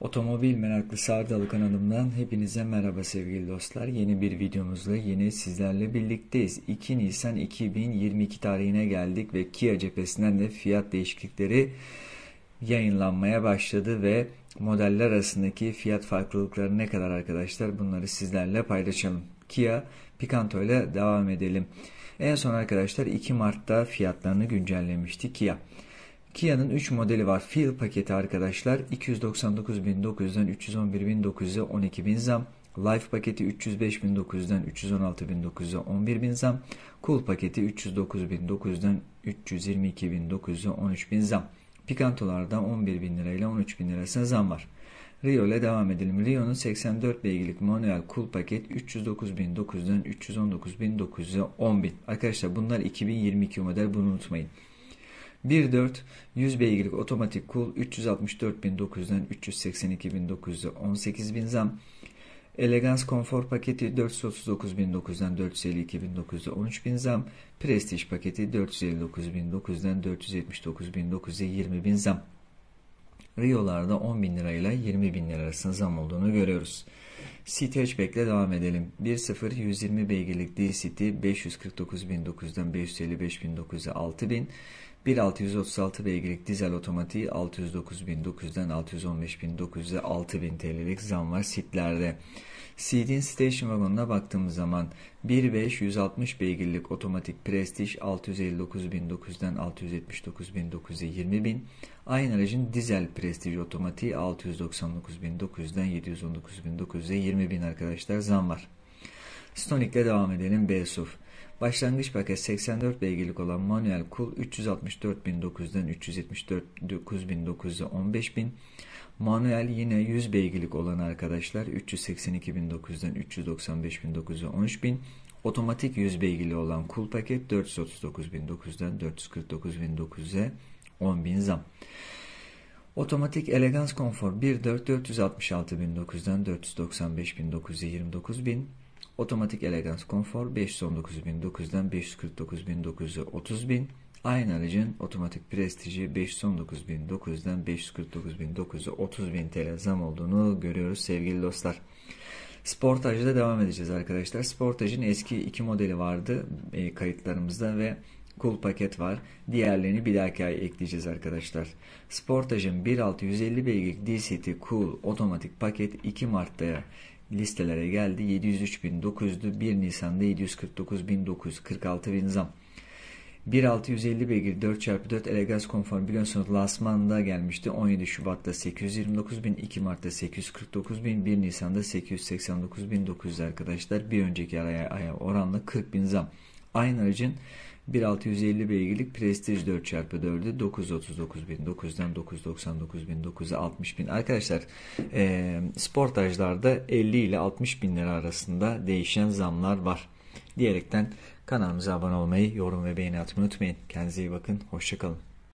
Otomobil Meraklı Ardalı kanalımdan hepinize merhaba sevgili dostlar. Yeni bir videomuzla yine sizlerle birlikteyiz. 2 Nisan 2022 tarihine geldik ve Kia cephesinden de fiyat değişiklikleri yayınlanmaya başladı ve modeller arasındaki fiyat farklılıkları ne kadar arkadaşlar bunları sizlerle paylaşalım. Kia Picanto ile devam edelim. En son arkadaşlar 2 Mart'ta fiyatlarını güncellemişti Kia. Kia'nın 3 modeli var. Feel paketi arkadaşlar 299.900'den 311.900'e 12.000 zam. Life paketi 305.900'den 316.900'e 11.000 zam. Cool paketi 309.900'den 322.900'e 13.000 zam. Picantolardan 11.000 lirayla 13.000 lirasına zam var. Rio ile devam edelim. Rio'nun 84 beygirlik manuel cool paket 309.900'den 319.900'e 10.000. Arkadaşlar bunlar 2022 model bunu unutmayın. 1.4 100 beygirlik otomatik kul 364.900'den 382.900'e 18.000 zam. Elegans konfor paketi 439.900'den 452.900'e 13.000 zam. Prestij paketi 459.900'den 479.900'e 20.000 zam. Rio'larda bin lirayla 20 bin lira arasında zam olduğunu görüyoruz. City Hatchback ile devam edelim. 1.0 120 beygirlik D-City 549.900'den 555.900'e 6.000. 1636 beygirlik dizel otomatiği 609.900'den 615.900'e 6.000 TL'lik zam var sitlerde. Seed'in station vagonuna baktığımız zaman 1.5 160 beygirlik otomatik Prestige 659.900'den 679.900'e 20.000. Aynı aracın dizel Prestige otomatiği 699.900'den 719.900'e 20.000 arkadaşlar zam var. Stonic'le devam edelim. BSUV Başlangıç paket 84 beygirlik olan manuel kul 364.900'den 374.900'e 15.000. Manuel yine 100 beygirlik olan arkadaşlar 382.900'den 395.900'e 13.000. Otomatik 100 beygirli olan kul paket 439.900'den 449.900'e 10.000 zam. Otomatik elegans konfor 1.4 466.900'den 495.900'e 29.000. Otomatik Elegance Konfor 519009'dan 30.000. Aynı aracın otomatik prestiji 519.900'den 549.900'e 30.000 TL zam olduğunu görüyoruz sevgili dostlar. Sportaj'da devam edeceğiz arkadaşlar. Sportaj'ın eski iki modeli vardı e, kayıtlarımızda ve cool paket var. Diğerlerini bir dahaki ay ekleyeceğiz arkadaşlar. Sportaj'ın 1.6 150 beygirlik DCT cool otomatik paket 2 Mart'ta listelere geldi. 703.900'dü. 1 Nisan'da 749.946 bin zam. 1.650 beygir 4x4 Elegaz konfor biliyorsunuz Lasman'da gelmişti. 17 Şubat'ta 829 bin, 2 Mart'ta 849 bin, 1 Nisan'da 889 bin 900 arkadaşlar. Bir önceki araya aya oranla 40 bin zam. Aynı aracın 1650 beygirlik Prestige 4x4'ü 939.900'den 999.900'e 60.000. Arkadaşlar e, sportajlarda 50 ile 60.000 lira arasında değişen zamlar var. Diyerekten kanalımıza abone olmayı, yorum ve beğeni atmayı unutmayın. Kendinize iyi bakın. Hoşçakalın.